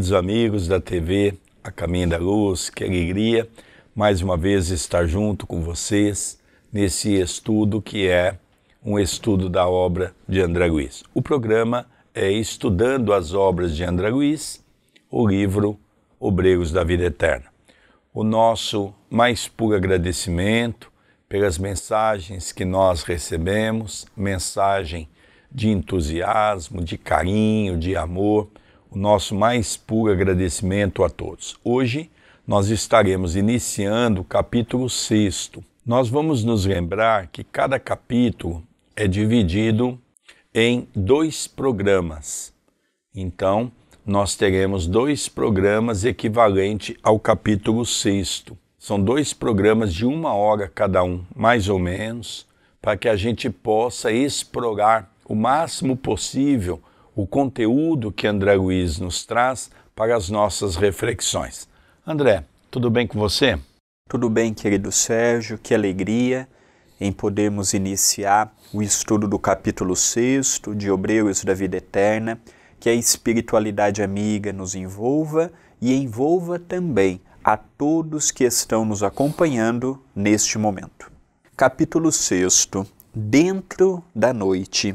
queridos amigos da TV A Caminho da Luz, que alegria mais uma vez estar junto com vocês nesse estudo que é um estudo da obra de André Luiz. O programa é Estudando as Obras de André Luiz, o livro Obregos da Vida Eterna. O nosso mais puro agradecimento pelas mensagens que nós recebemos, mensagem de entusiasmo, de carinho, de amor o nosso mais puro agradecimento a todos. Hoje nós estaremos iniciando o capítulo 6. Nós vamos nos lembrar que cada capítulo é dividido em dois programas. Então, nós teremos dois programas equivalente ao capítulo 6. São dois programas de uma hora cada um, mais ou menos, para que a gente possa explorar o máximo possível o conteúdo que André Luiz nos traz para as nossas reflexões. André, tudo bem com você? Tudo bem, querido Sérgio, que alegria em podermos iniciar o estudo do capítulo 6 de Obreiros da Vida Eterna, que a espiritualidade amiga nos envolva e envolva também a todos que estão nos acompanhando neste momento. Capítulo 6 Dentro da Noite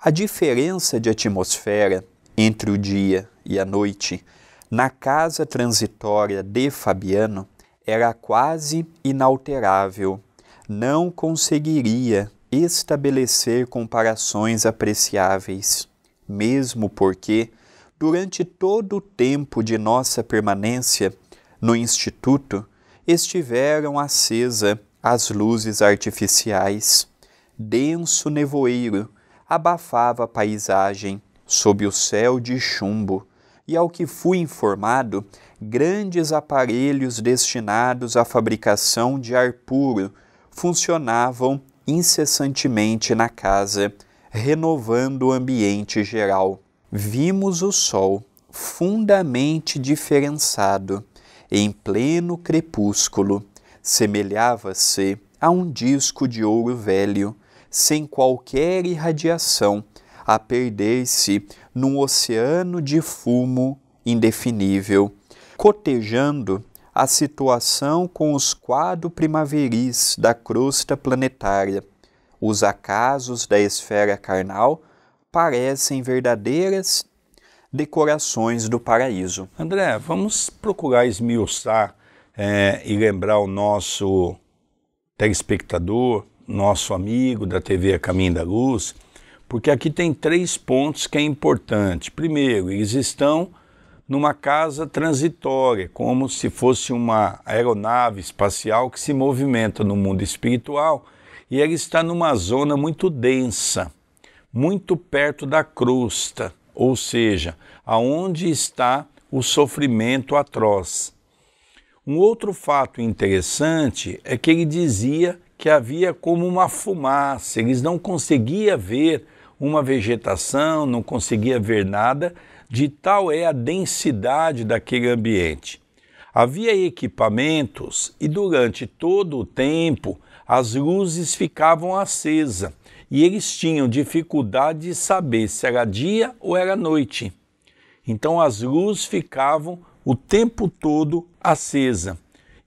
a diferença de atmosfera entre o dia e a noite na casa transitória de Fabiano era quase inalterável. Não conseguiria estabelecer comparações apreciáveis, mesmo porque, durante todo o tempo de nossa permanência no Instituto, estiveram acesa as luzes artificiais, denso nevoeiro abafava a paisagem sob o céu de chumbo, e ao que fui informado, grandes aparelhos destinados à fabricação de ar puro funcionavam incessantemente na casa, renovando o ambiente geral. Vimos o sol fundamente diferenciado, em pleno crepúsculo, semelhava-se a um disco de ouro velho, sem qualquer irradiação, a perder-se num oceano de fumo indefinível, cotejando a situação com os quadros primaveris da crosta planetária. Os acasos da esfera carnal parecem verdadeiras decorações do paraíso. André, vamos procurar esmiuçar é, e lembrar o nosso telespectador nosso amigo da TV Caminho da Luz, porque aqui tem três pontos que é importante. Primeiro, eles estão numa casa transitória, como se fosse uma aeronave espacial que se movimenta no mundo espiritual, e ela está numa zona muito densa, muito perto da crosta, ou seja, aonde está o sofrimento atroz. Um outro fato interessante é que ele dizia que havia como uma fumaça, eles não conseguiam ver uma vegetação, não conseguiam ver nada, de tal é a densidade daquele ambiente. Havia equipamentos e durante todo o tempo as luzes ficavam acesas e eles tinham dificuldade de saber se era dia ou era noite. Então as luzes ficavam o tempo todo acesas.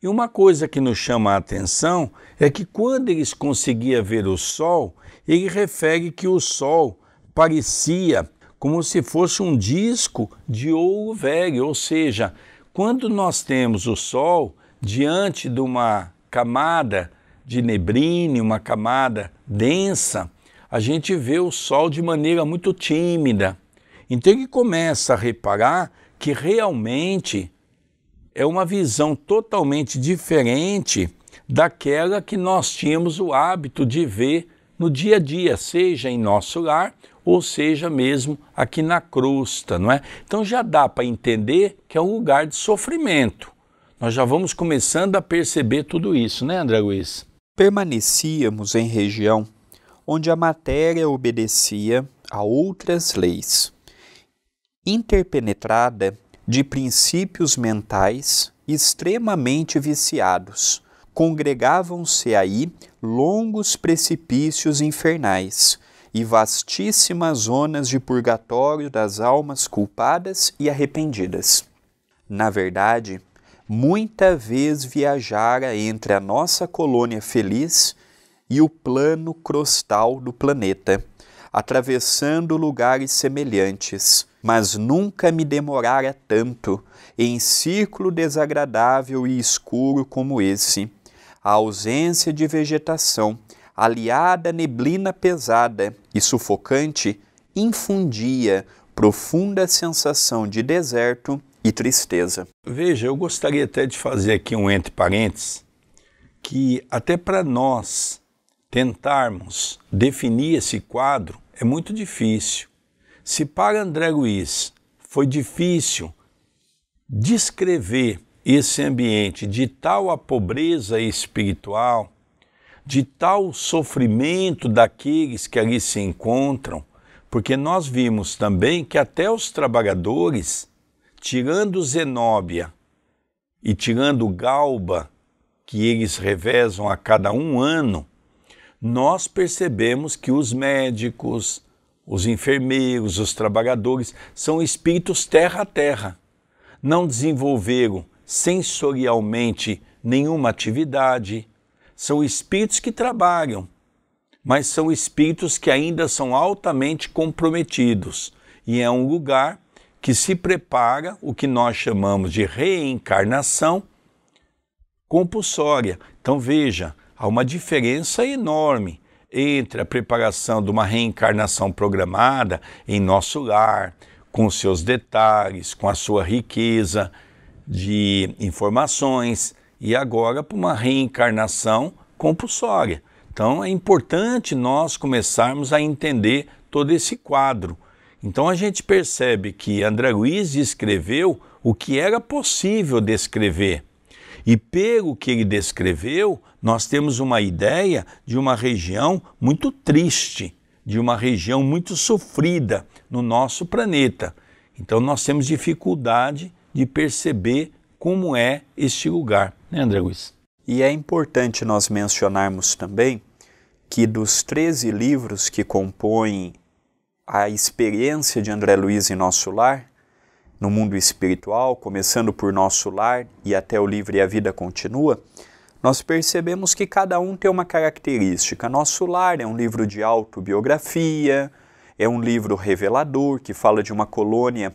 E uma coisa que nos chama a atenção é que quando eles conseguiam ver o sol, ele refere que o sol parecia como se fosse um disco de ouro velho, ou seja, quando nós temos o sol diante de uma camada de neblina, uma camada densa, a gente vê o sol de maneira muito tímida. Então ele começa a reparar que realmente é uma visão totalmente diferente daquela que nós tínhamos o hábito de ver no dia a dia, seja em nosso lar ou seja mesmo aqui na crosta, não é? Então já dá para entender que é um lugar de sofrimento. Nós já vamos começando a perceber tudo isso, né, André Luiz? Permanecíamos em região onde a matéria obedecia a outras leis, interpenetrada de princípios mentais extremamente viciados. Congregavam-se aí longos precipícios infernais e vastíssimas zonas de purgatório das almas culpadas e arrependidas. Na verdade, muita vez viajara entre a nossa colônia feliz e o plano crostal do planeta, atravessando lugares semelhantes mas nunca me demorara tanto em círculo desagradável e escuro como esse. A ausência de vegetação, aliada à neblina pesada e sufocante, infundia profunda sensação de deserto e tristeza. Veja, eu gostaria até de fazer aqui um entre parênteses, que até para nós tentarmos definir esse quadro é muito difícil se para André Luiz foi difícil descrever esse ambiente de tal a pobreza espiritual, de tal sofrimento daqueles que ali se encontram, porque nós vimos também que até os trabalhadores, tirando Zenóbia e tirando Galba, que eles revezam a cada um ano, nós percebemos que os médicos, os enfermeiros, os trabalhadores, são espíritos terra a terra. Não desenvolveram sensorialmente nenhuma atividade, são espíritos que trabalham, mas são espíritos que ainda são altamente comprometidos e é um lugar que se prepara o que nós chamamos de reencarnação compulsória. Então veja, há uma diferença enorme entre a preparação de uma reencarnação programada em nosso lar, com seus detalhes, com a sua riqueza de informações, e agora para uma reencarnação compulsória. Então é importante nós começarmos a entender todo esse quadro. Então a gente percebe que André Luiz descreveu o que era possível descrever. E pelo que ele descreveu, nós temos uma ideia de uma região muito triste, de uma região muito sofrida no nosso planeta. Então nós temos dificuldade de perceber como é este lugar, né, André Luiz? E é importante nós mencionarmos também que dos 13 livros que compõem a experiência de André Luiz em nosso lar, no mundo espiritual, começando por nosso lar e até o livro e a vida continua, nós percebemos que cada um tem uma característica. Nosso Lar é um livro de autobiografia, é um livro revelador que fala de uma colônia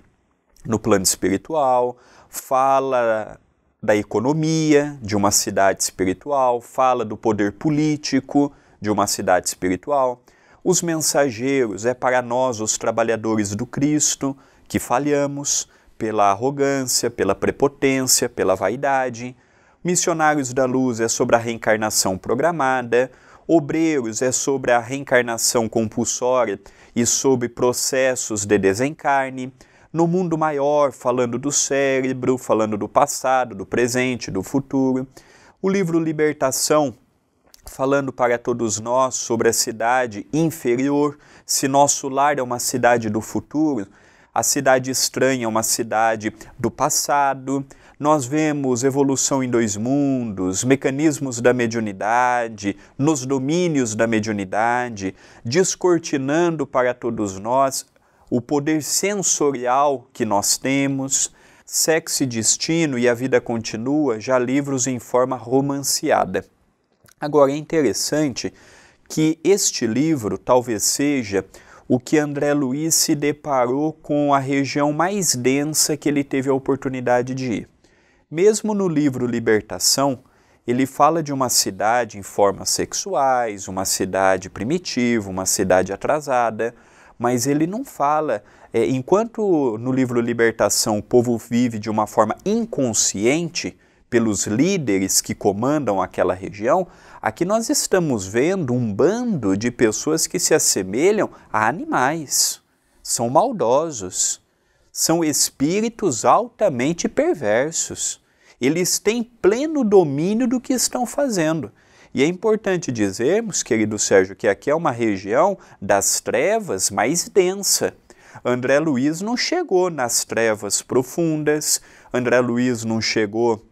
no plano espiritual, fala da economia de uma cidade espiritual, fala do poder político de uma cidade espiritual. Os mensageiros é para nós, os trabalhadores do Cristo, que falhamos pela arrogância, pela prepotência, pela vaidade Missionários da Luz é sobre a reencarnação programada, Obreiros é sobre a reencarnação compulsória e sobre processos de desencarne. No mundo maior, falando do cérebro, falando do passado, do presente, do futuro. O livro Libertação, falando para todos nós sobre a cidade inferior. Se nosso lar é uma cidade do futuro, a cidade estranha é uma cidade do passado nós vemos evolução em dois mundos, mecanismos da mediunidade, nos domínios da mediunidade, descortinando para todos nós o poder sensorial que nós temos. Sexo e Destino e A Vida Continua, já livros em forma romanceada. Agora é interessante que este livro talvez seja o que André Luiz se deparou com a região mais densa que ele teve a oportunidade de ir. Mesmo no livro Libertação, ele fala de uma cidade em formas sexuais, uma cidade primitiva, uma cidade atrasada, mas ele não fala. É, enquanto no livro Libertação o povo vive de uma forma inconsciente pelos líderes que comandam aquela região, aqui nós estamos vendo um bando de pessoas que se assemelham a animais, são maldosos são espíritos altamente perversos. Eles têm pleno domínio do que estão fazendo. E é importante dizermos, querido Sérgio, que aqui é uma região das trevas mais densa. André Luiz não chegou nas trevas profundas, André Luiz não chegou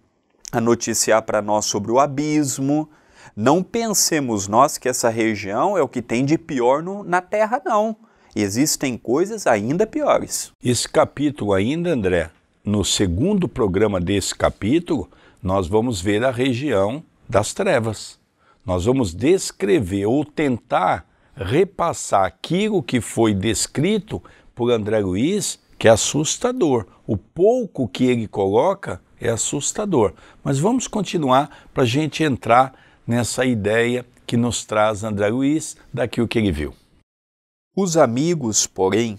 a noticiar para nós sobre o abismo. Não pensemos nós que essa região é o que tem de pior no, na Terra, não. Existem coisas ainda piores. Esse capítulo ainda, André, no segundo programa desse capítulo, nós vamos ver a região das trevas. Nós vamos descrever ou tentar repassar aquilo que foi descrito por André Luiz, que é assustador. O pouco que ele coloca é assustador. Mas vamos continuar para a gente entrar nessa ideia que nos traz André Luiz daquilo que ele viu. Os amigos, porém,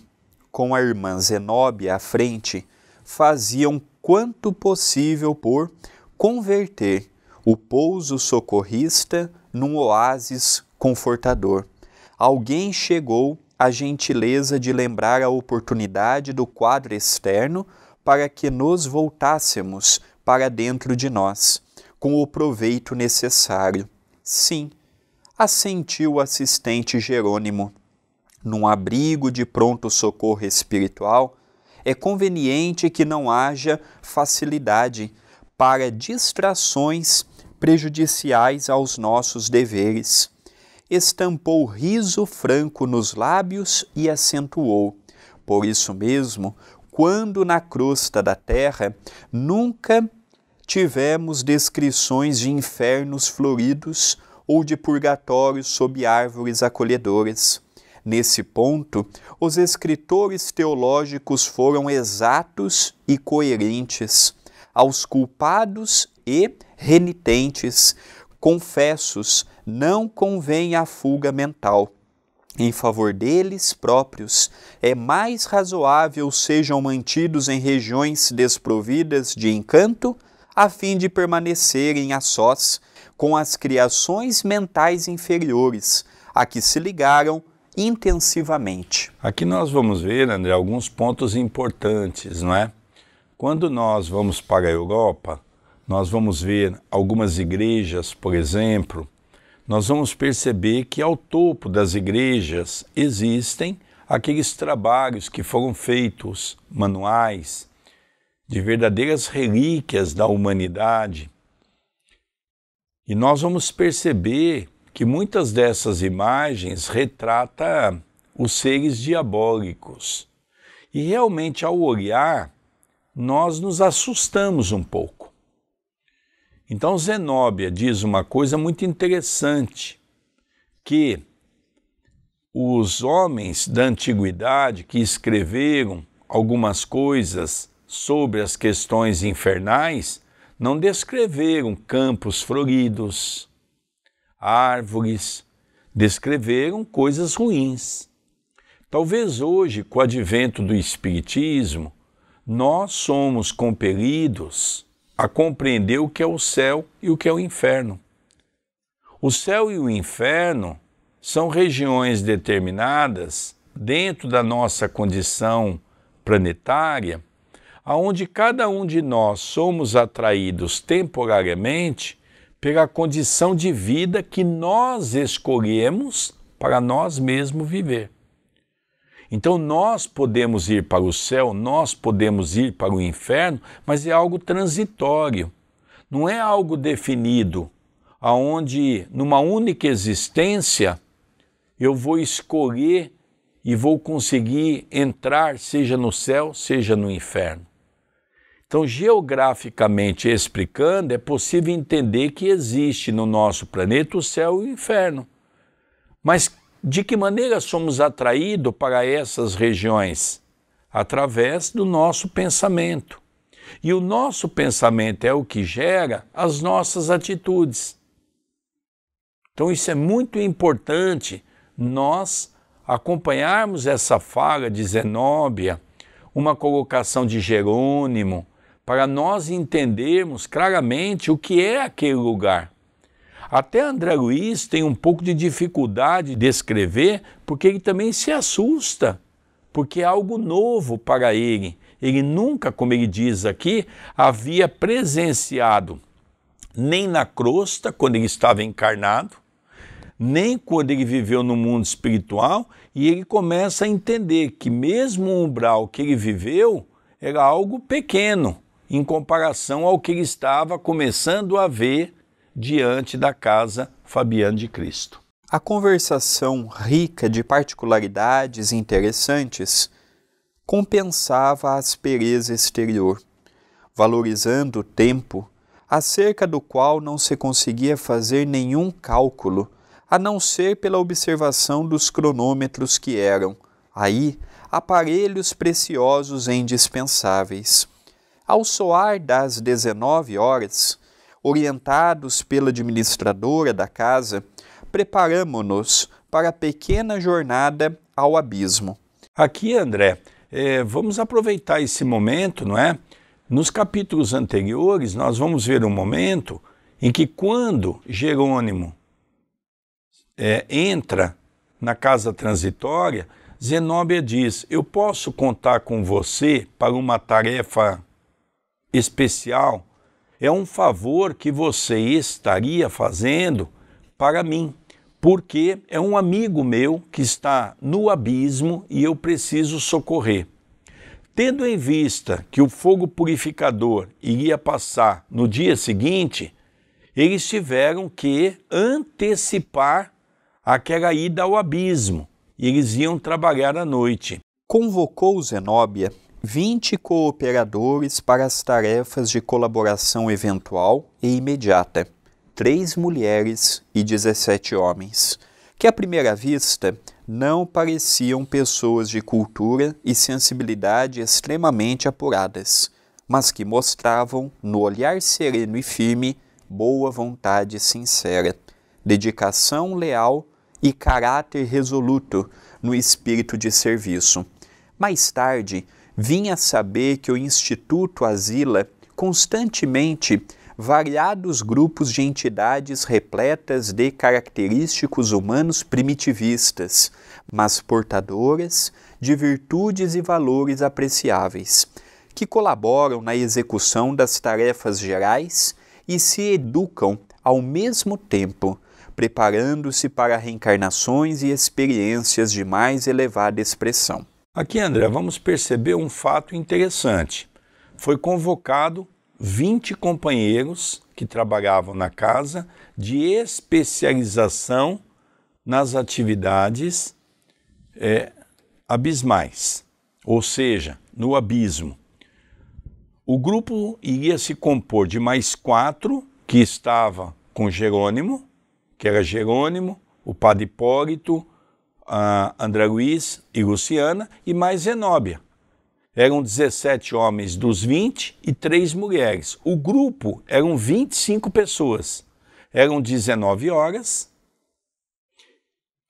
com a irmã Zenobia à frente, faziam quanto possível por converter o pouso socorrista num oásis confortador. Alguém chegou à gentileza de lembrar a oportunidade do quadro externo para que nos voltássemos para dentro de nós, com o proveito necessário. Sim, assentiu o assistente Jerônimo num abrigo de pronto socorro espiritual, é conveniente que não haja facilidade para distrações prejudiciais aos nossos deveres. Estampou riso franco nos lábios e acentuou: Por isso mesmo, quando na crosta da terra, nunca tivemos descrições de infernos floridos ou de purgatórios sob árvores acolhedoras. Nesse ponto, os escritores teológicos foram exatos e coerentes aos culpados e renitentes, confessos, não convém a fuga mental. Em favor deles próprios, é mais razoável sejam mantidos em regiões desprovidas de encanto, a fim de permanecerem a sós com as criações mentais inferiores a que se ligaram intensivamente. Aqui nós vamos ver, André, alguns pontos importantes, não é? Quando nós vamos para a Europa, nós vamos ver algumas igrejas, por exemplo, nós vamos perceber que ao topo das igrejas existem aqueles trabalhos que foram feitos, manuais, de verdadeiras relíquias da humanidade. E nós vamos perceber que muitas dessas imagens retrata os seres diabólicos. E realmente, ao olhar, nós nos assustamos um pouco. Então, Zenóbia diz uma coisa muito interessante, que os homens da antiguidade que escreveram algumas coisas sobre as questões infernais não descreveram campos floridos, árvores, descreveram coisas ruins. Talvez hoje, com o advento do Espiritismo, nós somos compelidos a compreender o que é o céu e o que é o inferno. O céu e o inferno são regiões determinadas dentro da nossa condição planetária, aonde cada um de nós somos atraídos temporariamente pela condição de vida que nós escolhemos para nós mesmos viver. Então nós podemos ir para o céu, nós podemos ir para o inferno, mas é algo transitório. Não é algo definido, aonde numa única existência eu vou escolher e vou conseguir entrar, seja no céu, seja no inferno. Então, geograficamente explicando, é possível entender que existe no nosso planeta o céu e o inferno. Mas de que maneira somos atraídos para essas regiões? Através do nosso pensamento. E o nosso pensamento é o que gera as nossas atitudes. Então, isso é muito importante nós acompanharmos essa fala de Zenóbia, uma colocação de Jerônimo, para nós entendermos claramente o que é aquele lugar. Até André Luiz tem um pouco de dificuldade de escrever, porque ele também se assusta, porque é algo novo para ele. Ele nunca, como ele diz aqui, havia presenciado nem na crosta, quando ele estava encarnado, nem quando ele viveu no mundo espiritual, e ele começa a entender que mesmo o umbral que ele viveu era algo pequeno, em comparação ao que ele estava começando a ver diante da casa Fabiano de Cristo. A conversação rica de particularidades interessantes compensava a aspereza exterior, valorizando o tempo acerca do qual não se conseguia fazer nenhum cálculo, a não ser pela observação dos cronômetros que eram, aí, aparelhos preciosos e indispensáveis. Ao soar das 19 horas, orientados pela administradora da casa, preparamo-nos para a pequena jornada ao abismo. Aqui, André, é, vamos aproveitar esse momento, não é? Nos capítulos anteriores, nós vamos ver um momento em que, quando Jerônimo é, entra na casa transitória, Zenóbia diz: Eu posso contar com você para uma tarefa especial é um favor que você estaria fazendo para mim, porque é um amigo meu que está no abismo e eu preciso socorrer. Tendo em vista que o fogo purificador iria passar no dia seguinte, eles tiveram que antecipar aquela ida ao abismo e eles iam trabalhar à noite. Convocou Zenóbia 20 cooperadores para as tarefas de colaboração eventual e imediata, três mulheres e 17 homens, que à primeira vista não pareciam pessoas de cultura e sensibilidade extremamente apuradas, mas que mostravam, no olhar sereno e firme, boa vontade sincera, dedicação leal e caráter resoluto no espírito de serviço. Mais tarde, vinha saber que o Instituto asila constantemente variados grupos de entidades repletas de característicos humanos primitivistas, mas portadoras de virtudes e valores apreciáveis, que colaboram na execução das tarefas gerais e se educam ao mesmo tempo, preparando-se para reencarnações e experiências de mais elevada expressão. Aqui, André, vamos perceber um fato interessante. Foi convocado 20 companheiros que trabalhavam na casa de especialização nas atividades é, abismais, ou seja, no abismo. O grupo iria se compor de mais quatro que estava com Jerônimo, que era Jerônimo, o padre Hipólito, Luiz e Luciana e mais Zenóbia. Eram 17 homens dos 20 e 3 mulheres. O grupo eram 25 pessoas. Eram 19 horas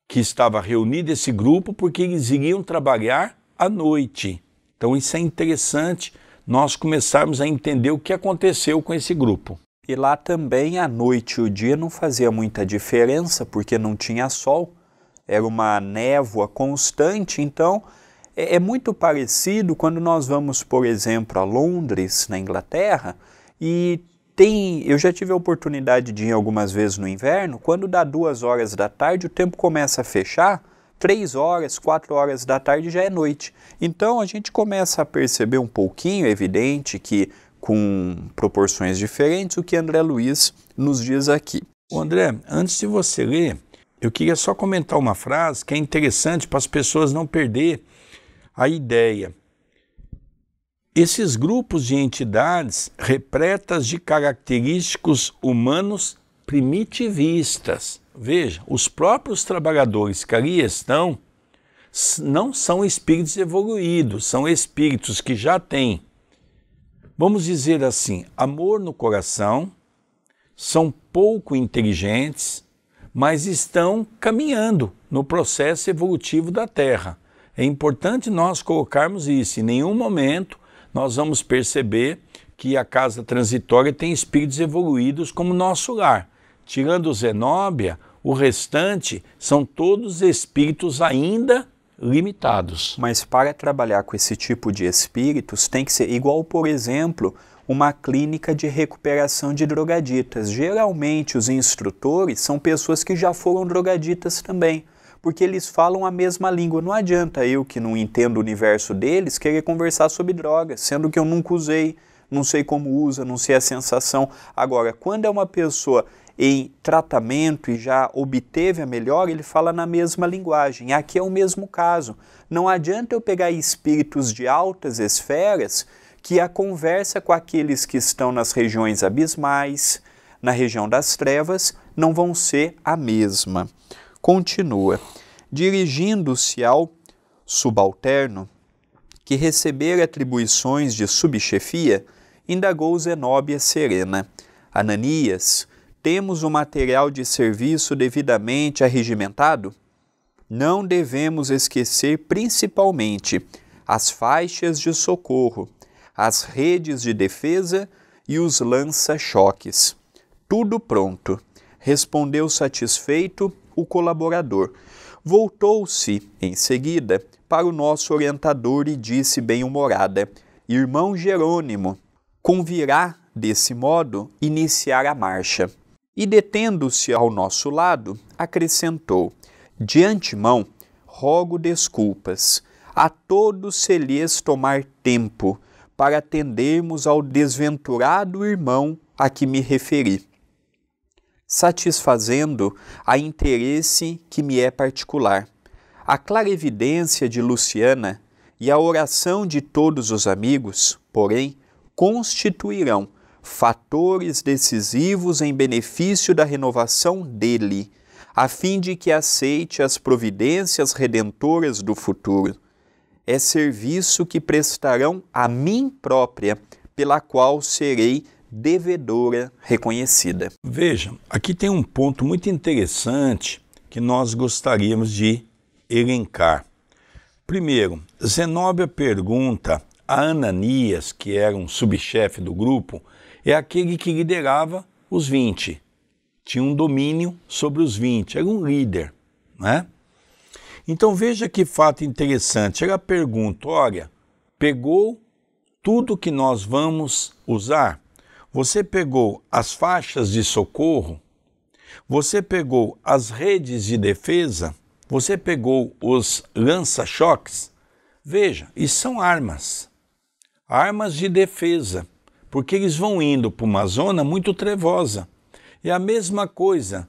que estava reunido esse grupo porque eles iriam trabalhar à noite. Então isso é interessante nós começarmos a entender o que aconteceu com esse grupo. E lá também à noite o dia não fazia muita diferença porque não tinha sol era é uma névoa constante. Então, é, é muito parecido quando nós vamos, por exemplo, a Londres, na Inglaterra, e tem, eu já tive a oportunidade de ir algumas vezes no inverno, quando dá duas horas da tarde, o tempo começa a fechar, três horas, quatro horas da tarde já é noite. Então a gente começa a perceber um pouquinho, é evidente que com proporções diferentes, o que André Luiz nos diz aqui. O André, antes de você ler, eu queria só comentar uma frase que é interessante para as pessoas não perder a ideia. Esses grupos de entidades repletas de característicos humanos primitivistas. Veja, os próprios trabalhadores que ali estão não são espíritos evoluídos, são espíritos que já têm, vamos dizer assim, amor no coração, são pouco inteligentes, mas estão caminhando no processo evolutivo da Terra. É importante nós colocarmos isso. Em nenhum momento nós vamos perceber que a casa transitória tem espíritos evoluídos como nosso lar. Tirando Zenóbia, o restante são todos espíritos ainda limitados. Mas para trabalhar com esse tipo de espíritos tem que ser igual, por exemplo, uma clínica de recuperação de drogaditas. Geralmente, os instrutores são pessoas que já foram drogaditas também, porque eles falam a mesma língua. Não adianta eu, que não entendo o universo deles, querer conversar sobre drogas, sendo que eu nunca usei, não sei como usa, não sei a sensação. Agora, quando é uma pessoa em tratamento e já obteve a melhora, ele fala na mesma linguagem. Aqui é o mesmo caso. Não adianta eu pegar espíritos de altas esferas que a conversa com aqueles que estão nas regiões abismais, na região das trevas, não vão ser a mesma. Continua. Dirigindo-se ao subalterno, que receber atribuições de subchefia, indagou Zenóbia Serena. Ananias, temos o material de serviço devidamente arregimentado? Não devemos esquecer principalmente as faixas de socorro, as redes de defesa e os lança-choques. Tudo pronto. Respondeu satisfeito o colaborador. Voltou-se, em seguida, para o nosso orientador e disse bem-humorada: Irmão Jerônimo, convirá, desse modo, iniciar a marcha. E detendo-se ao nosso lado, acrescentou: De antemão, rogo desculpas a todos se lhes tomar tempo, para atendermos ao desventurado irmão a que me referi, satisfazendo a interesse que me é particular. A clarevidência de Luciana e a oração de todos os amigos, porém, constituirão fatores decisivos em benefício da renovação dele, a fim de que aceite as providências redentoras do futuro é serviço que prestarão a mim própria, pela qual serei devedora reconhecida. Vejam, aqui tem um ponto muito interessante que nós gostaríamos de elencar. Primeiro, Zenóbia pergunta a Ananias, que era um subchefe do grupo, é aquele que liderava os 20. Tinha um domínio sobre os 20, era um líder, né? Então veja que fato interessante. Ela pergunta: olha, pegou tudo que nós vamos usar? Você pegou as faixas de socorro? Você pegou as redes de defesa? Você pegou os lança-choques? Veja, e são armas. Armas de defesa, porque eles vão indo para uma zona muito trevosa. É a mesma coisa.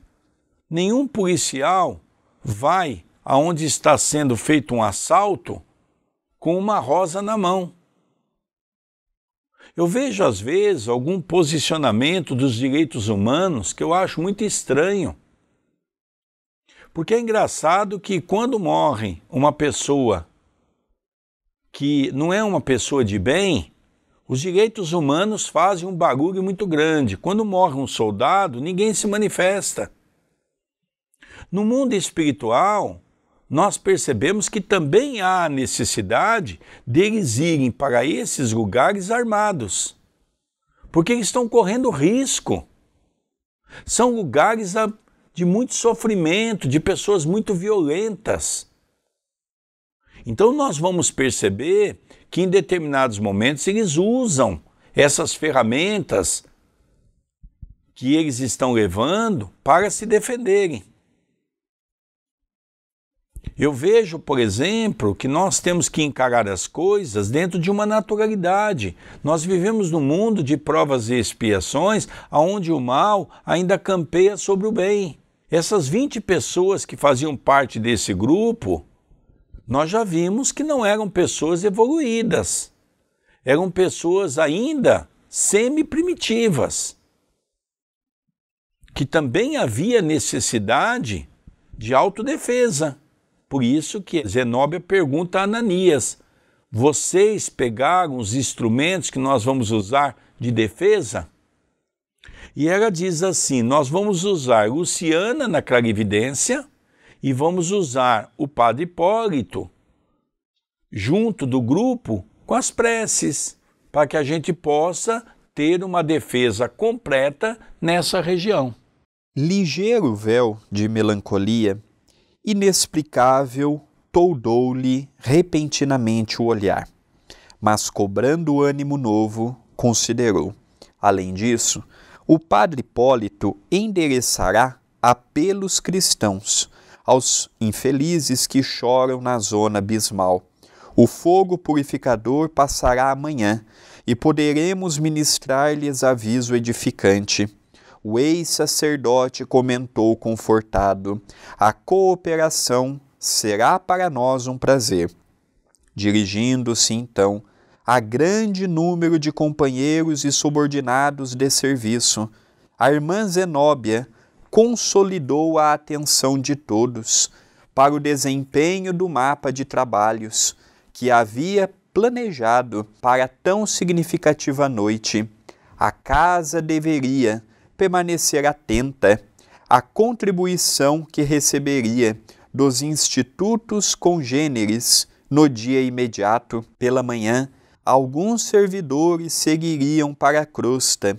Nenhum policial vai aonde está sendo feito um assalto com uma rosa na mão. Eu vejo às vezes algum posicionamento dos direitos humanos que eu acho muito estranho. Porque é engraçado que quando morre uma pessoa que não é uma pessoa de bem, os direitos humanos fazem um bagulho muito grande. Quando morre um soldado, ninguém se manifesta. No mundo espiritual, nós percebemos que também há necessidade deles irem para esses lugares armados, porque eles estão correndo risco. São lugares ah, de muito sofrimento, de pessoas muito violentas. Então nós vamos perceber que em determinados momentos eles usam essas ferramentas que eles estão levando para se defenderem. Eu vejo, por exemplo, que nós temos que encarar as coisas dentro de uma naturalidade. Nós vivemos num mundo de provas e expiações, onde o mal ainda campeia sobre o bem. Essas 20 pessoas que faziam parte desse grupo, nós já vimos que não eram pessoas evoluídas. Eram pessoas ainda semi-primitivas, que também havia necessidade de autodefesa. Por isso que Zenóbia pergunta a Ananias: Vocês pegaram os instrumentos que nós vamos usar de defesa? E ela diz assim: Nós vamos usar Luciana na clarividência e vamos usar o padre Hipólito junto do grupo com as preces, para que a gente possa ter uma defesa completa nessa região. Ligeiro véu de melancolia inexplicável, toldou-lhe repentinamente o olhar. Mas, cobrando ânimo novo, considerou. Além disso, o padre Hipólito endereçará apelos cristãos aos infelizes que choram na zona abismal. O fogo purificador passará amanhã e poderemos ministrar-lhes aviso edificante o ex-sacerdote comentou confortado: A cooperação será para nós um prazer. Dirigindo-se então a grande número de companheiros e subordinados de serviço, a irmã Zenóbia consolidou a atenção de todos para o desempenho do mapa de trabalhos que havia planejado para tão significativa noite. A casa deveria permanecer atenta à contribuição que receberia dos institutos congêneres no dia imediato pela manhã, alguns servidores seguiriam para a crosta,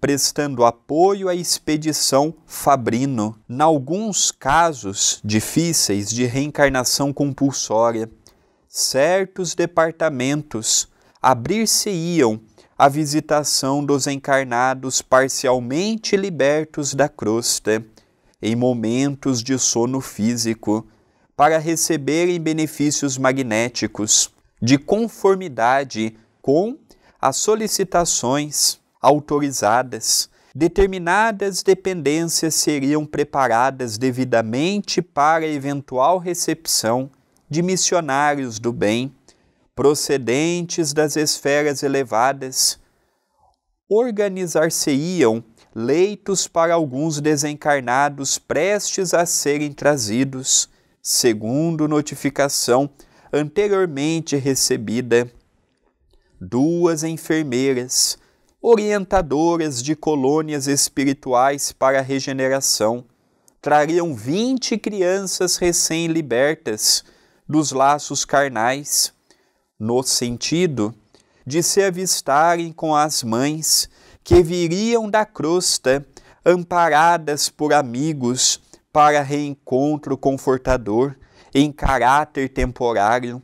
prestando apoio à expedição Fabrino, em alguns casos difíceis de reencarnação compulsória. Certos departamentos abrir-se-iam a visitação dos encarnados parcialmente libertos da crosta, em momentos de sono físico, para receberem benefícios magnéticos, de conformidade com as solicitações autorizadas. Determinadas dependências seriam preparadas devidamente para eventual recepção de missionários do bem procedentes das esferas elevadas, organizar-se-iam leitos para alguns desencarnados prestes a serem trazidos, segundo notificação anteriormente recebida. Duas enfermeiras, orientadoras de colônias espirituais para a regeneração, trariam 20 crianças recém-libertas dos laços carnais no sentido de se avistarem com as mães que viriam da crosta, amparadas por amigos para reencontro confortador em caráter temporário,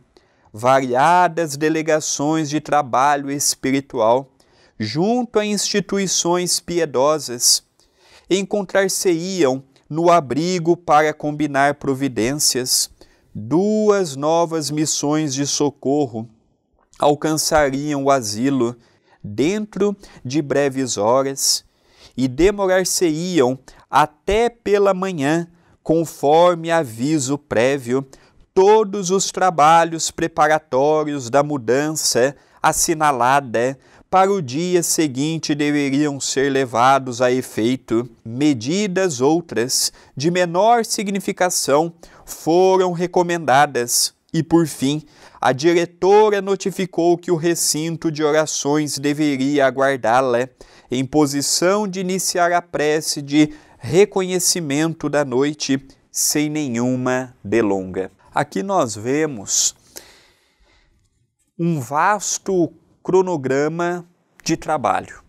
variadas delegações de trabalho espiritual junto a instituições piedosas, encontrar-se-iam no abrigo para combinar providências duas novas missões de socorro alcançariam o asilo dentro de breves horas e demorar-se-iam até pela manhã, conforme aviso prévio, todos os trabalhos preparatórios da mudança assinalada para o dia seguinte deveriam ser levados a efeito. Medidas outras de menor significação foram recomendadas. E por fim, a diretora notificou que o recinto de orações deveria aguardá-la em posição de iniciar a prece de reconhecimento da noite sem nenhuma delonga. Aqui nós vemos um vasto cronograma de trabalho.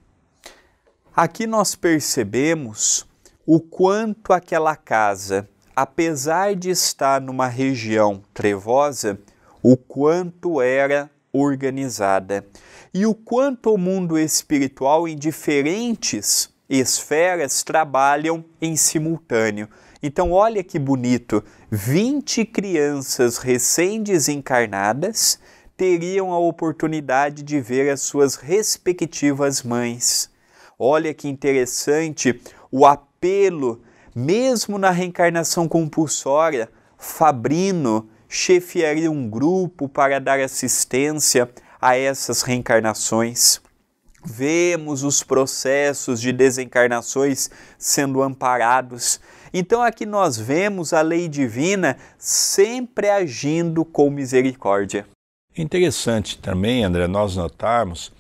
Aqui nós percebemos o quanto aquela casa, apesar de estar numa região trevosa, o quanto era organizada e o quanto o mundo espiritual em diferentes esferas trabalham em simultâneo. Então, olha que bonito: 20 crianças recém-desencarnadas teriam a oportunidade de ver as suas respectivas mães. Olha que interessante o apelo, mesmo na reencarnação compulsória, Fabrino chefiaria um grupo para dar assistência a essas reencarnações. Vemos os processos de desencarnações sendo amparados. Então aqui nós vemos a lei divina sempre agindo com misericórdia. É interessante também, André, nós notarmos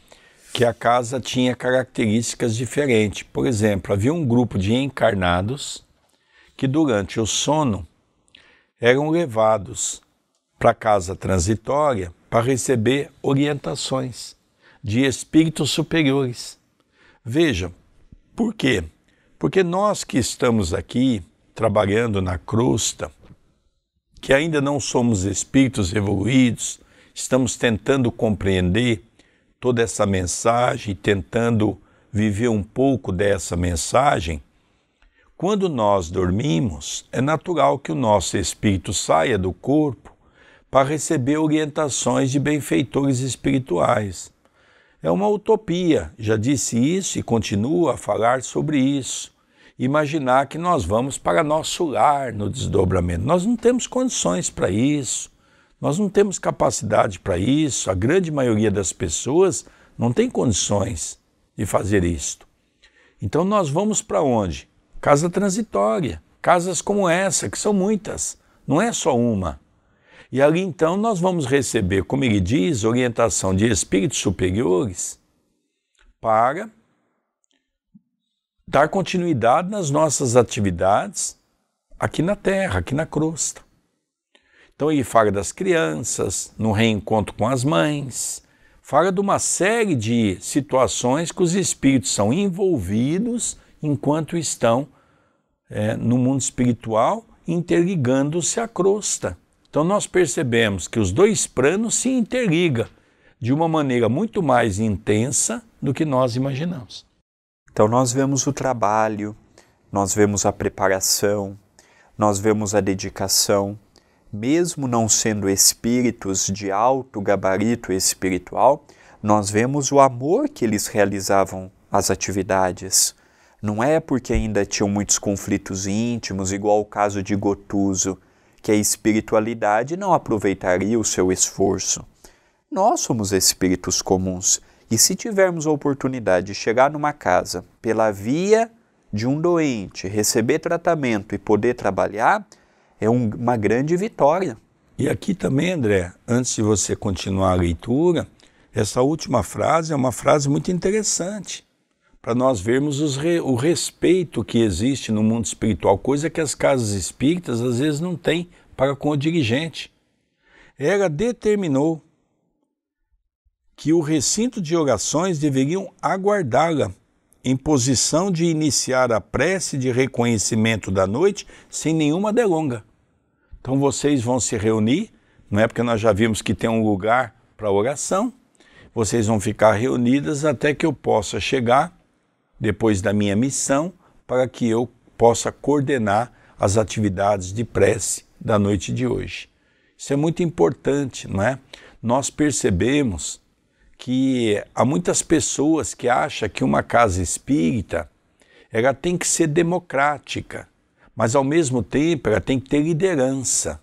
que a casa tinha características diferentes. Por exemplo, havia um grupo de encarnados que durante o sono eram levados para a casa transitória para receber orientações de espíritos superiores. Vejam, por quê? Porque nós que estamos aqui trabalhando na crosta, que ainda não somos espíritos evoluídos, estamos tentando compreender toda essa mensagem, tentando viver um pouco dessa mensagem, quando nós dormimos, é natural que o nosso espírito saia do corpo para receber orientações de benfeitores espirituais. É uma utopia, já disse isso e continuo a falar sobre isso. Imaginar que nós vamos para nosso lar no desdobramento. Nós não temos condições para isso. Nós não temos capacidade para isso, a grande maioria das pessoas não tem condições de fazer isto. Então nós vamos para onde? Casa transitória, casas como essa, que são muitas, não é só uma. E ali então nós vamos receber, como ele diz, orientação de espíritos superiores para dar continuidade nas nossas atividades aqui na Terra, aqui na crosta. Então ele fala das crianças, no reencontro com as mães, fala de uma série de situações que os espíritos são envolvidos enquanto estão é, no mundo espiritual, interligando-se à crosta. Então nós percebemos que os dois planos se interligam de uma maneira muito mais intensa do que nós imaginamos. Então nós vemos o trabalho, nós vemos a preparação, nós vemos a dedicação, mesmo não sendo espíritos de alto gabarito espiritual, nós vemos o amor que eles realizavam as atividades. Não é porque ainda tinham muitos conflitos íntimos, igual o caso de Gotuso, que a espiritualidade não aproveitaria o seu esforço. Nós somos espíritos comuns e, se tivermos a oportunidade de chegar numa casa pela via de um doente, receber tratamento e poder trabalhar, é um, uma grande vitória. E aqui também, André, antes de você continuar a leitura, essa última frase é uma frase muito interessante para nós vermos re, o respeito que existe no mundo espiritual, coisa que as casas espíritas às vezes não têm para com o dirigente. Ela determinou que o recinto de orações deveriam aguardá-la em posição de iniciar a prece de reconhecimento da noite sem nenhuma delonga. Então vocês vão se reunir, não é porque nós já vimos que tem um lugar para oração. Vocês vão ficar reunidas até que eu possa chegar depois da minha missão para que eu possa coordenar as atividades de prece da noite de hoje. Isso é muito importante, não é? Nós percebemos que há muitas pessoas que acham que uma casa espírita ela tem que ser democrática. Mas, ao mesmo tempo, ela tem que ter liderança.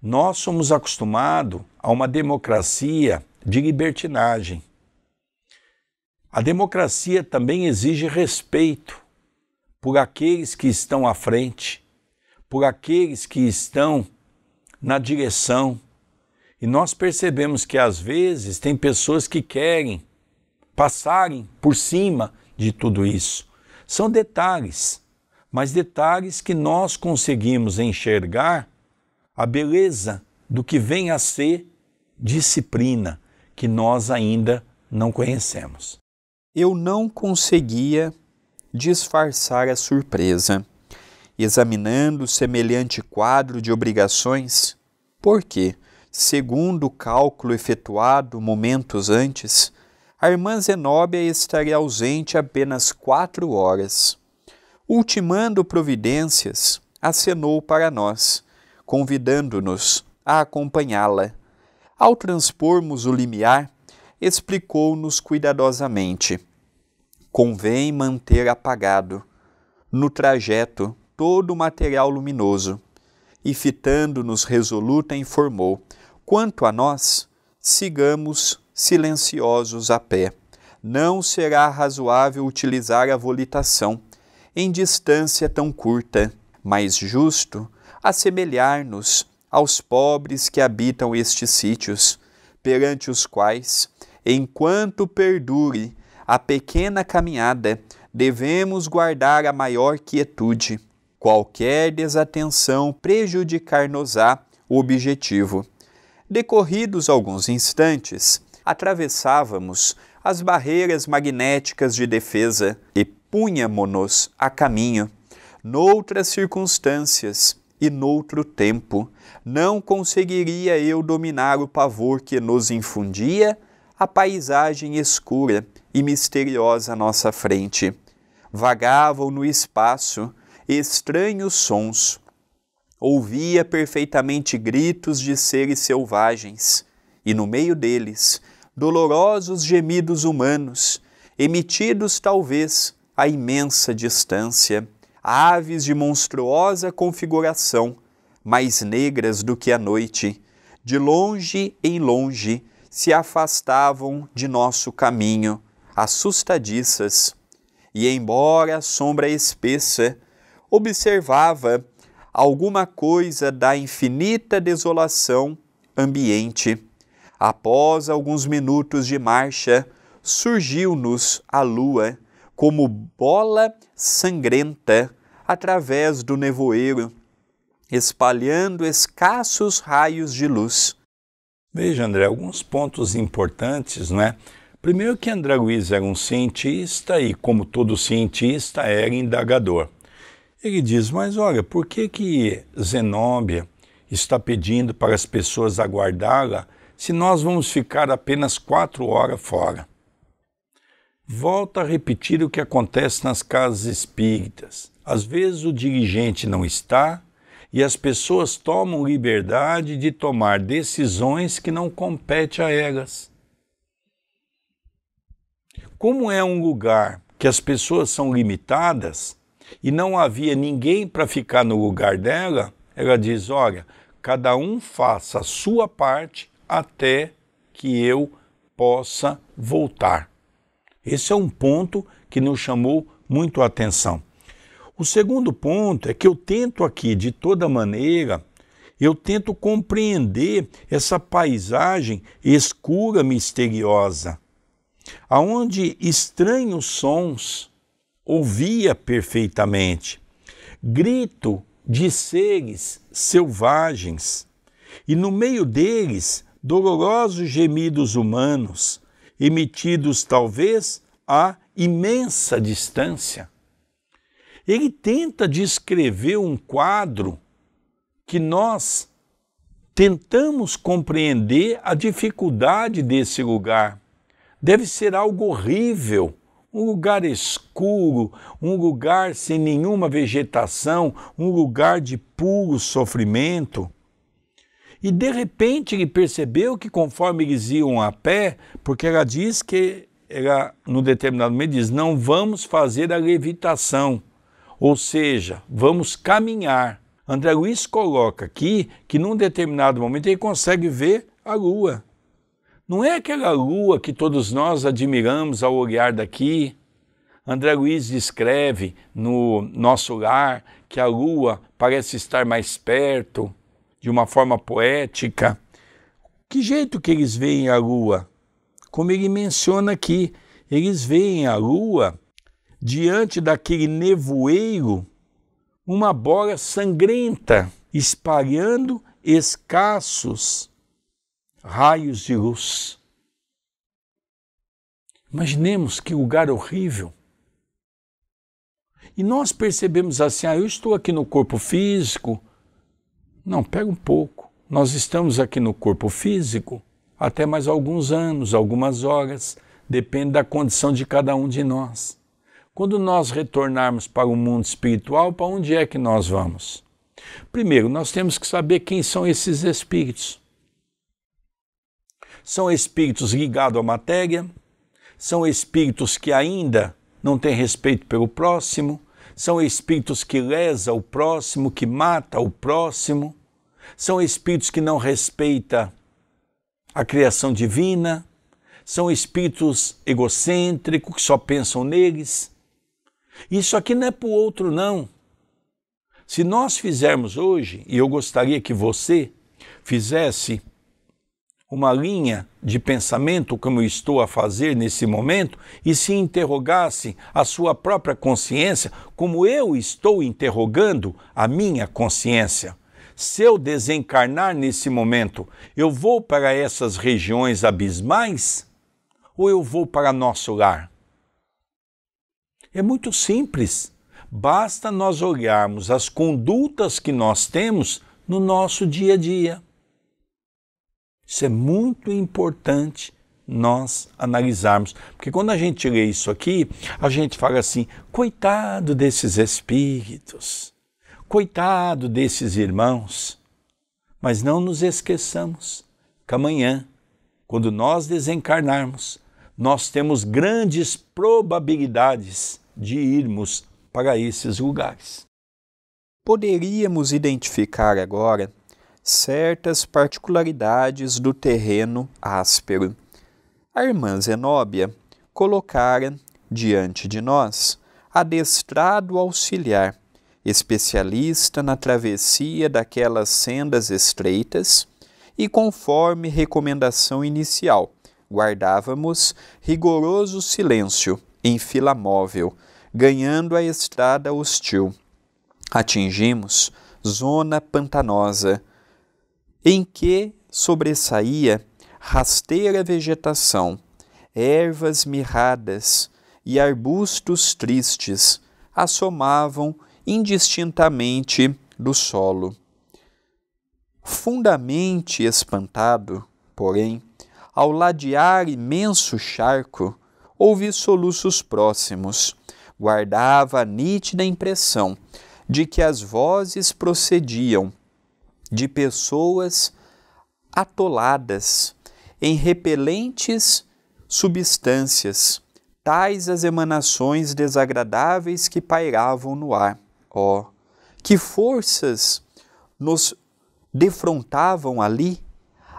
Nós somos acostumados a uma democracia de libertinagem. A democracia também exige respeito por aqueles que estão à frente, por aqueles que estão na direção. E nós percebemos que às vezes tem pessoas que querem passarem por cima de tudo isso. São detalhes mas detalhes que nós conseguimos enxergar a beleza do que vem a ser disciplina, que nós ainda não conhecemos. Eu não conseguia disfarçar a surpresa, examinando semelhante quadro de obrigações, porque, segundo o cálculo efetuado momentos antes, a irmã Zenóbia estaria ausente apenas quatro horas ultimando providências, acenou para nós, convidando-nos a acompanhá-la. Ao transpormos o limiar, explicou-nos cuidadosamente. Convém manter apagado, no trajeto, todo o material luminoso. E fitando-nos resoluta, informou: quanto a nós, sigamos silenciosos a pé. Não será razoável utilizar a volitação em distância tão curta, mais justo assemelhar-nos aos pobres que habitam estes sítios, perante os quais, enquanto perdure a pequena caminhada, devemos guardar a maior quietude. Qualquer desatenção prejudicar-nos-á o objetivo. Decorridos alguns instantes, atravessávamos as barreiras magnéticas de defesa e punhamo-nos a caminho, noutras circunstâncias e noutro tempo, não conseguiria eu dominar o pavor que nos infundia a paisagem escura e misteriosa à nossa frente. Vagavam no espaço estranhos sons. Ouvia perfeitamente gritos de seres selvagens, e no meio deles, dolorosos gemidos humanos, emitidos talvez a imensa distância, aves de monstruosa configuração, mais negras do que a noite, de longe em longe se afastavam de nosso caminho, assustadiças. E, embora a sombra espessa, observava alguma coisa da infinita desolação ambiente. Após alguns minutos de marcha, surgiu-nos a lua como bola sangrenta através do nevoeiro, espalhando escassos raios de luz. Veja, André, alguns pontos importantes, não é? Primeiro que André Luiz era um cientista e, como todo cientista, era indagador. Ele diz, mas olha, por que que Zenóbia está pedindo para as pessoas aguardá-la se nós vamos ficar apenas quatro horas fora? Volta a repetir o que acontece nas casas espíritas. Às vezes o dirigente não está e as pessoas tomam liberdade de tomar decisões que não competem a elas. Como é um lugar que as pessoas são limitadas e não havia ninguém para ficar no lugar dela, ela diz: olha, cada um faça a sua parte até que eu possa voltar. Esse é um ponto que nos chamou muito a atenção. O segundo ponto é que eu tento aqui, de toda maneira, eu tento compreender essa paisagem escura, misteriosa, aonde estranhos sons ouvia perfeitamente, grito de seres selvagens, e no meio deles dolorosos gemidos humanos, emitidos talvez a imensa distância. Ele tenta descrever um quadro que nós tentamos compreender a dificuldade desse lugar. Deve ser algo horrível, um lugar escuro, um lugar sem nenhuma vegetação, um lugar de puro sofrimento. E de repente ele percebeu que conforme eles iam a pé, porque ela diz que, ela, no determinado momento, diz: não vamos fazer a levitação, ou seja, vamos caminhar. André Luiz coloca aqui que num determinado momento ele consegue ver a lua. Não é aquela lua que todos nós admiramos ao olhar daqui. André Luiz descreve no nosso lar que a lua parece estar mais perto, de uma forma poética. Que jeito que eles veem a lua? Como ele menciona aqui, eles veem a lua diante daquele nevoeiro, uma bola sangrenta espalhando escassos raios de luz. Imaginemos que lugar horrível. E nós percebemos assim: ah, eu estou aqui no corpo físico, não, pega um pouco. Nós estamos aqui no corpo físico até mais alguns anos, algumas horas, depende da condição de cada um de nós. Quando nós retornarmos para o mundo espiritual, para onde é que nós vamos? Primeiro, nós temos que saber quem são esses espíritos. São espíritos ligados à matéria, são espíritos que ainda não têm respeito pelo próximo, são espíritos que lesa o próximo, que mata o próximo, são espíritos que não respeitam a criação divina, são espíritos egocêntricos que só pensam neles. Isso aqui não é para o outro, não. Se nós fizermos hoje, e eu gostaria que você fizesse uma linha de pensamento, como eu estou a fazer nesse momento, e se interrogasse a sua própria consciência, como eu estou interrogando a minha consciência. Se eu desencarnar nesse momento, eu vou para essas regiões abismais ou eu vou para nosso lar? É muito simples. Basta nós olharmos as condutas que nós temos no nosso dia a dia. Isso é muito importante nós analisarmos. Porque quando a gente lê isso aqui, a gente fala assim: coitado desses espíritos. Coitado desses irmãos! Mas não nos esqueçamos que amanhã, quando nós desencarnarmos, nós temos grandes probabilidades de irmos para esses lugares. Poderíamos identificar agora certas particularidades do terreno áspero. A irmã Zenóbia colocara diante de nós adestrado auxiliar especialista na travessia daquelas sendas estreitas, e conforme recomendação inicial, guardávamos rigoroso silêncio em fila móvel, ganhando a estrada hostil. Atingimos zona pantanosa, em que sobressaía rasteira vegetação, ervas mirradas e arbustos tristes assomavam indistintamente do solo. Fundamente espantado, porém, ao ladear imenso charco, ouvi soluços próximos. Guardava a nítida impressão de que as vozes procediam de pessoas atoladas em repelentes substâncias, tais as emanações desagradáveis que pairavam no ar que forças nos defrontavam ali,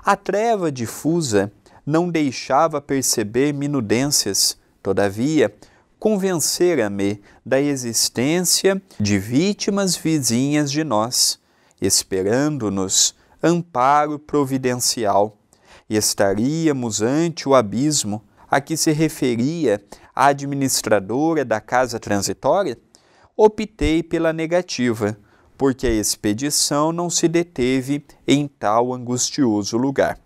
a treva difusa não deixava perceber minudências, todavia, convencera-me da existência de vítimas vizinhas de nós, esperando-nos amparo providencial, estaríamos ante o abismo a que se referia a administradora da casa transitória? optei pela negativa, porque a expedição não se deteve em tal angustioso lugar.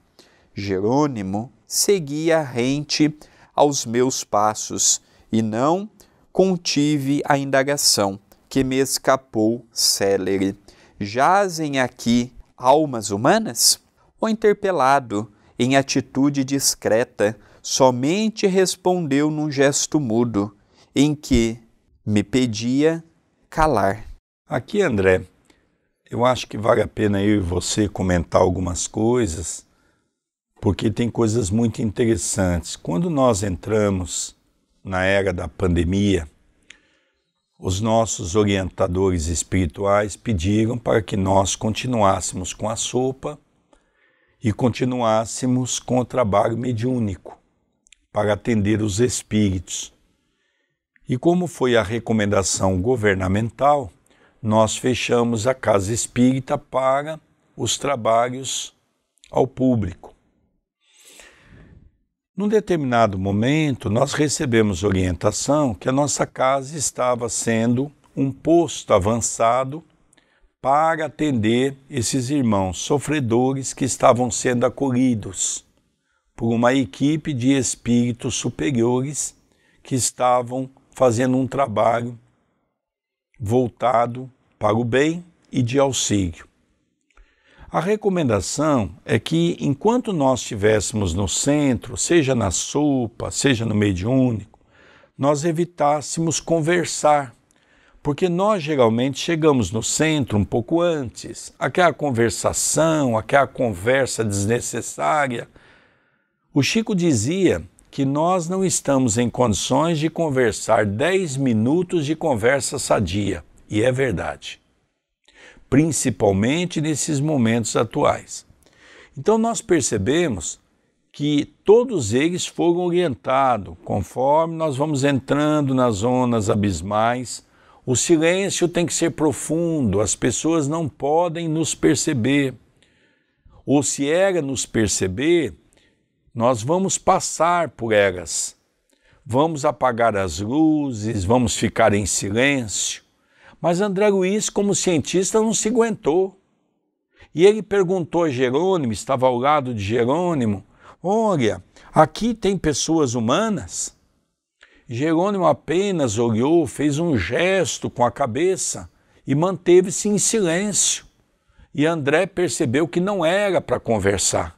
Jerônimo seguia rente aos meus passos e não contive a indagação que me escapou célere. Jazem aqui almas humanas? O interpelado, em atitude discreta, somente respondeu num gesto mudo, em que me pedia calar. Aqui, André, eu acho que vale a pena eu e você comentar algumas coisas, porque tem coisas muito interessantes. Quando nós entramos na era da pandemia, os nossos orientadores espirituais pediram para que nós continuássemos com a sopa e continuássemos com o trabalho mediúnico para atender os espíritos. E como foi a recomendação governamental, nós fechamos a casa espírita para os trabalhos ao público. Num determinado momento, nós recebemos orientação que a nossa casa estava sendo um posto avançado para atender esses irmãos sofredores que estavam sendo acolhidos por uma equipe de espíritos superiores que estavam fazendo um trabalho voltado para o bem e de auxílio. A recomendação é que, enquanto nós estivéssemos no centro, seja na sopa, seja no mediúnico, nós evitássemos conversar, porque nós geralmente chegamos no centro um pouco antes. Aquela é conversação, aquela é conversa desnecessária. O Chico dizia que nós não estamos em condições de conversar 10 minutos de conversa sadia, e é verdade, principalmente nesses momentos atuais. Então nós percebemos que todos eles foram orientados, conforme nós vamos entrando nas zonas abismais, o silêncio tem que ser profundo, as pessoas não podem nos perceber. Ou se era nos perceber, nós vamos passar por elas. Vamos apagar as luzes, vamos ficar em silêncio. Mas André Luiz, como cientista, não se aguentou. E ele perguntou a Jerônimo, estava ao lado de Jerônimo, olha, aqui tem pessoas humanas? Jerônimo apenas olhou, fez um gesto com a cabeça e manteve-se em silêncio. E André percebeu que não era para conversar.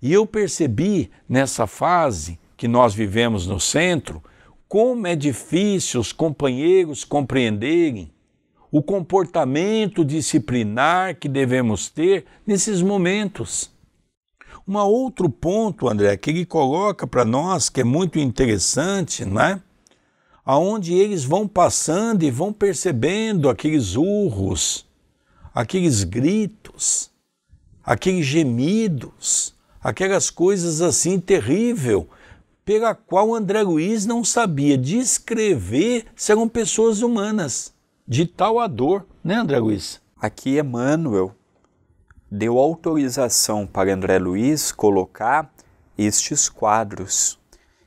E eu percebi nessa fase que nós vivemos no centro como é difícil os companheiros compreenderem o comportamento disciplinar que devemos ter nesses momentos. Um outro ponto, André, que ele coloca para nós, que é muito interessante, né? aonde eles vão passando e vão percebendo aqueles urros, aqueles gritos, aqueles gemidos, aquelas coisas assim terrível, pela qual André Luiz não sabia descrever se eram pessoas humanas, de tal a dor, né, André Luiz? Aqui Emmanuel deu autorização para André Luiz colocar estes quadros.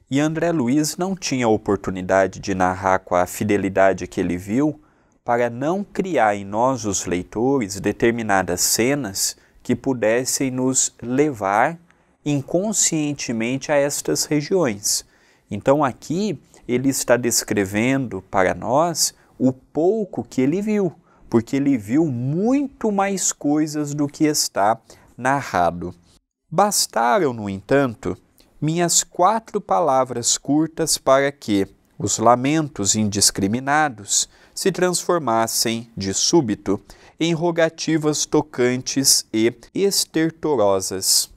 E André Luiz não tinha oportunidade de narrar com a fidelidade que ele viu para não criar em nós, os leitores, determinadas cenas que pudessem nos levar inconscientemente a estas regiões. Então aqui ele está descrevendo para nós o pouco que ele viu, porque ele viu muito mais coisas do que está narrado. Bastaram, no entanto, minhas quatro palavras curtas para que os lamentos indiscriminados se transformassem, de súbito, em rogativas tocantes e estertorosas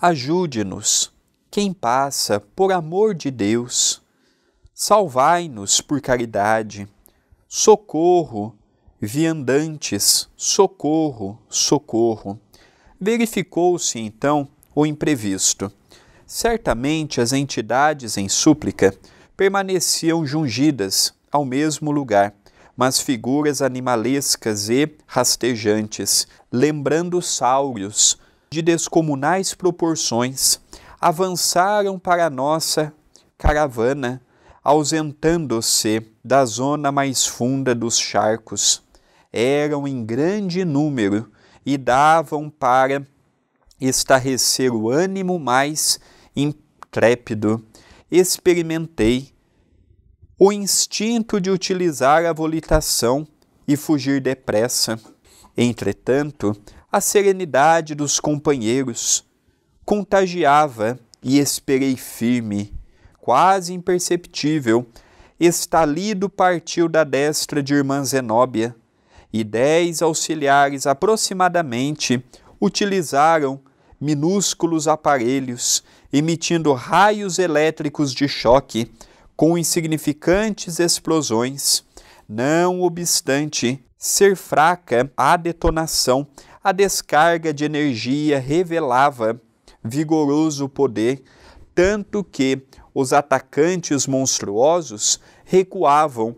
ajude-nos. Quem passa, por amor de Deus, salvai-nos por caridade. Socorro, viandantes, socorro, socorro. Verificou-se então o imprevisto. Certamente as entidades em súplica permaneciam jungidas ao mesmo lugar, mas figuras animalescas e rastejantes, lembrando sáurios, de descomunais proporções avançaram para a nossa caravana, ausentando-se da zona mais funda dos charcos. Eram em grande número e davam para estarrecer o ânimo mais intrépido. Experimentei o instinto de utilizar a volitação e fugir depressa. Entretanto, a serenidade dos companheiros. Contagiava e esperei firme, quase imperceptível. Estalido partiu da destra de irmã Zenóbia, e dez auxiliares aproximadamente utilizaram minúsculos aparelhos, emitindo raios elétricos de choque com insignificantes explosões. Não obstante ser fraca a detonação, a descarga de energia revelava vigoroso poder, tanto que os atacantes monstruosos recuavam,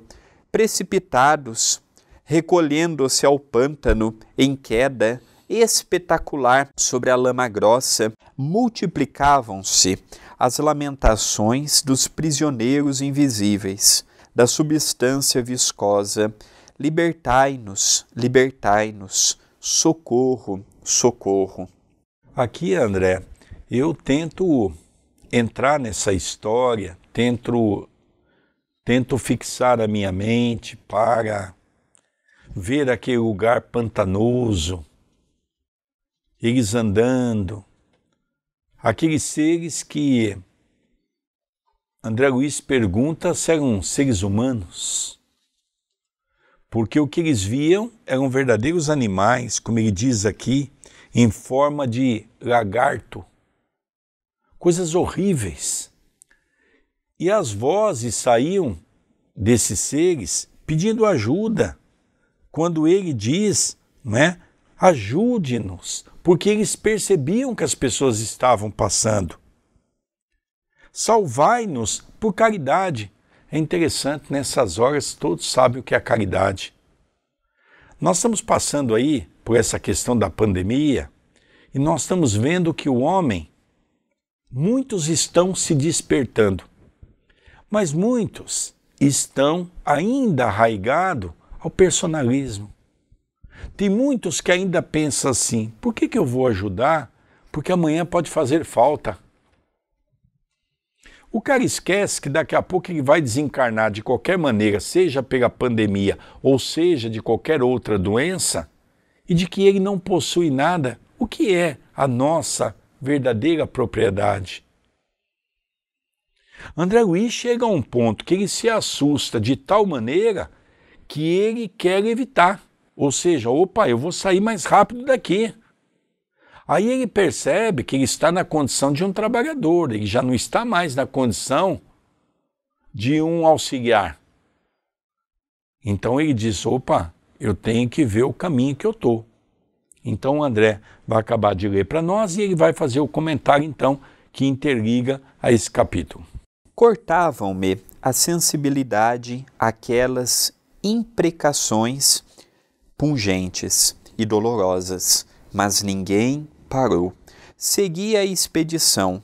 precipitados, recolhendo-se ao pântano em queda espetacular sobre a lama grossa, multiplicavam-se as lamentações dos prisioneiros invisíveis, da substância viscosa. Libertai-nos, libertai-nos socorro, socorro. Aqui, André, eu tento entrar nessa história, tento tento fixar a minha mente para ver aquele lugar pantanoso, eles andando, aqueles seres que André Luiz pergunta se eram seres humanos porque o que eles viam eram verdadeiros animais, como ele diz aqui, em forma de lagarto, coisas horríveis. E as vozes saíam desses seres pedindo ajuda, quando ele diz, né, ajude-nos, porque eles percebiam que as pessoas estavam passando. Salvai-nos por caridade. É interessante, nessas né? horas todos sabem o que é caridade. Nós estamos passando aí por essa questão da pandemia e nós estamos vendo que o homem, muitos estão se despertando, mas muitos estão ainda arraigados ao personalismo. Tem muitos que ainda pensam assim: por que, que eu vou ajudar? Porque amanhã pode fazer falta. O cara esquece que daqui a pouco ele vai desencarnar de qualquer maneira, seja pela pandemia ou seja de qualquer outra doença, e de que ele não possui nada, o que é a nossa verdadeira propriedade. André Luiz chega a um ponto que ele se assusta de tal maneira que ele quer evitar. Ou seja, opa, eu vou sair mais rápido daqui. Aí ele percebe que ele está na condição de um trabalhador, ele já não está mais na condição de um auxiliar. Então ele diz: opa, eu tenho que ver o caminho que eu estou. Então o André vai acabar de ler para nós e ele vai fazer o comentário então que interliga a esse capítulo. Cortavam-me a sensibilidade aquelas imprecações pungentes e dolorosas, mas ninguém parou. Segui a expedição,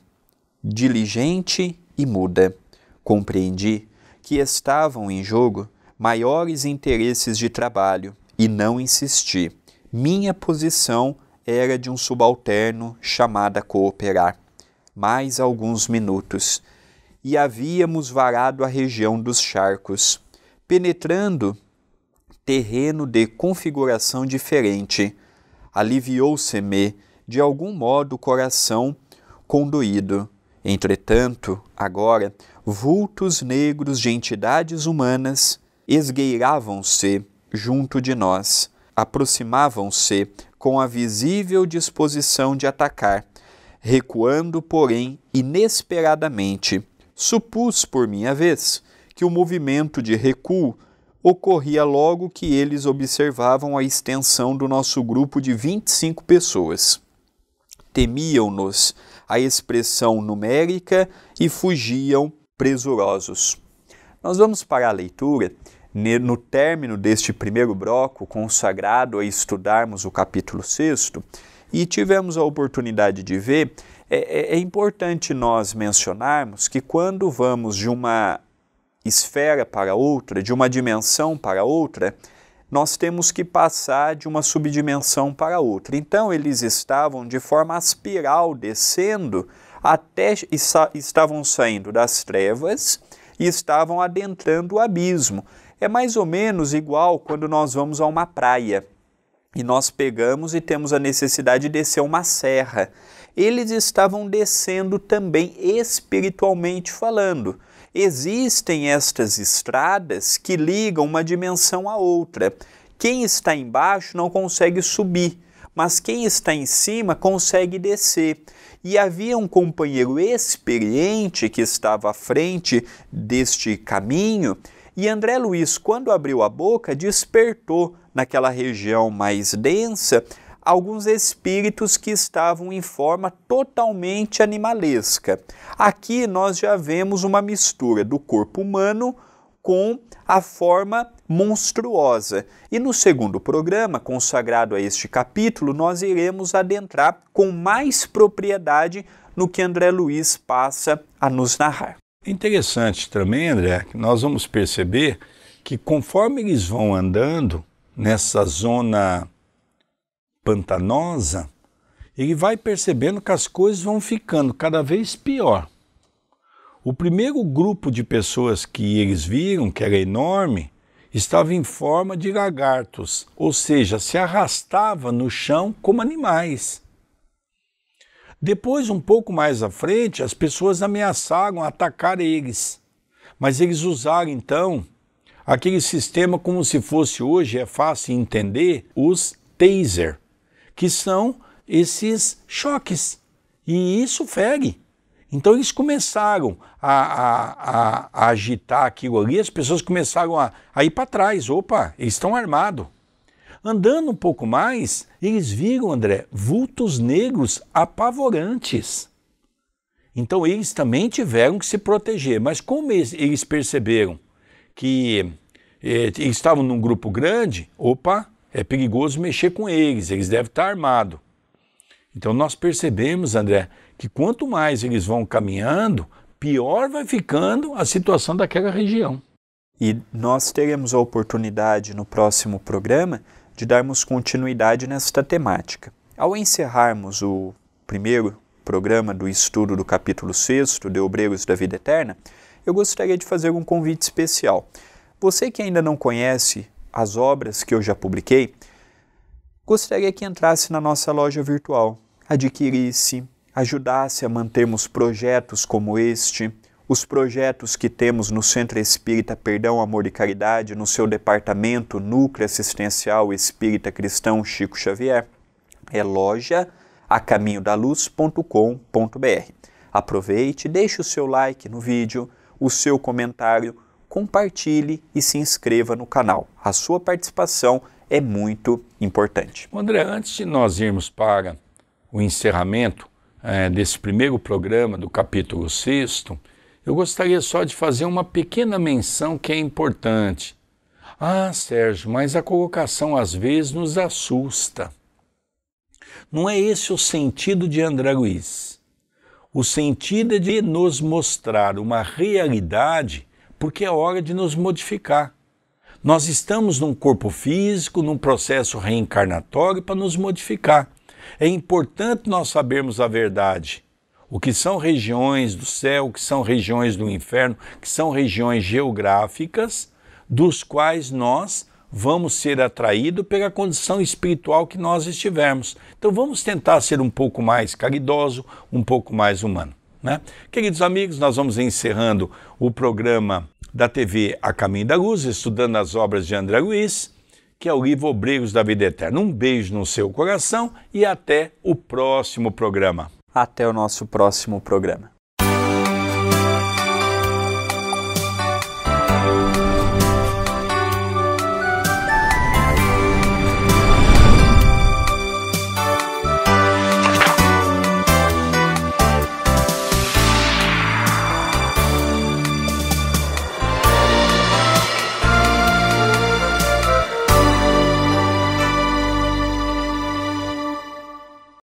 diligente e muda. Compreendi que estavam em jogo maiores interesses de trabalho e não insisti. Minha posição era de um subalterno chamado a cooperar. Mais alguns minutos. E havíamos varado a região dos charcos, penetrando terreno de configuração diferente. Aliviou-se-me de algum modo o coração conduído. Entretanto, agora, vultos negros de entidades humanas esgueiravam-se junto de nós, aproximavam-se com a visível disposição de atacar, recuando, porém, inesperadamente. Supus, por minha vez, que o movimento de recuo ocorria logo que eles observavam a extensão do nosso grupo de 25 pessoas temiam-nos, a expressão numérica e fugiam presurosos. Nós vamos para a leitura no término deste primeiro bloco consagrado a estudarmos o capítulo 6 e tivemos a oportunidade de ver, é, é, é importante nós mencionarmos que quando vamos de uma esfera para outra, de uma dimensão para outra, nós temos que passar de uma subdimensão para outra. Então, eles estavam de forma espiral descendo até estavam saindo das trevas e estavam adentrando o abismo. É mais ou menos igual quando nós vamos a uma praia e nós pegamos e temos a necessidade de descer uma serra. Eles estavam descendo também espiritualmente falando existem estas estradas que ligam uma dimensão à outra. Quem está embaixo não consegue subir, mas quem está em cima consegue descer. E havia um companheiro experiente que estava à frente deste caminho, e André Luiz, quando abriu a boca, despertou naquela região mais densa alguns espíritos que estavam em forma totalmente animalesca. Aqui nós já vemos uma mistura do corpo humano com a forma monstruosa. E no segundo programa, consagrado a este capítulo, nós iremos adentrar com mais propriedade no que André Luiz passa a nos narrar. É interessante também, André, que nós vamos perceber que conforme eles vão andando nessa zona pantanosa, ele vai percebendo que as coisas vão ficando cada vez pior. O primeiro grupo de pessoas que eles viram, que era enorme, estava em forma de lagartos, ou seja, se arrastava no chão como animais. Depois, um pouco mais à frente, as pessoas ameaçaram atacar eles, mas eles usaram então aquele sistema como se fosse hoje, é fácil entender, os taser que são esses choques. E isso fere. Então eles começaram a, a, a, a agitar aquilo ali, as pessoas começaram a, a ir para trás. Opa, eles estão armados. Andando um pouco mais, eles viram, André, vultos negros apavorantes. Então eles também tiveram que se proteger, mas como eles perceberam que eh, estavam num grupo grande, opa, é perigoso mexer com eles, eles devem estar armados. Então nós percebemos, André, que quanto mais eles vão caminhando, pior vai ficando a situação daquela região. E nós teremos a oportunidade no próximo programa de darmos continuidade nesta temática. Ao encerrarmos o primeiro programa do estudo do capítulo 6 de Obreiros da Vida Eterna, eu gostaria de fazer um convite especial. Você que ainda não conhece as obras que eu já publiquei, gostaria que entrasse na nossa loja virtual, adquirisse, ajudasse a mantermos projetos como este, os projetos que temos no Centro Espírita Perdão, Amor e Caridade, no seu departamento Núcleo Assistencial Espírita Cristão Chico Xavier, é loja acaminhodaluz.com.br. Aproveite, deixe o seu like no vídeo, o seu comentário, compartilhe e se inscreva no canal. A sua participação é muito importante. André, antes de nós irmos para o encerramento é, desse primeiro programa do capítulo 6, eu gostaria só de fazer uma pequena menção que é importante. Ah, Sérgio, mas a colocação às vezes nos assusta. Não é esse o sentido de André Luiz. O sentido é de nos mostrar uma realidade porque é hora de nos modificar. Nós estamos num corpo físico, num processo reencarnatório para nos modificar. É importante nós sabermos a verdade. O que são regiões do céu, o que são regiões do inferno, que são regiões geográficas dos quais nós vamos ser atraídos pela condição espiritual que nós estivermos. Então vamos tentar ser um pouco mais caridoso, um pouco mais humano. Né? Queridos amigos, nós vamos encerrando o programa da TV A Caminho da Luz, estudando as obras de André Luiz, que é o livro Obregos da Vida Eterna. Um beijo no seu coração e até o próximo programa. Até o nosso próximo programa.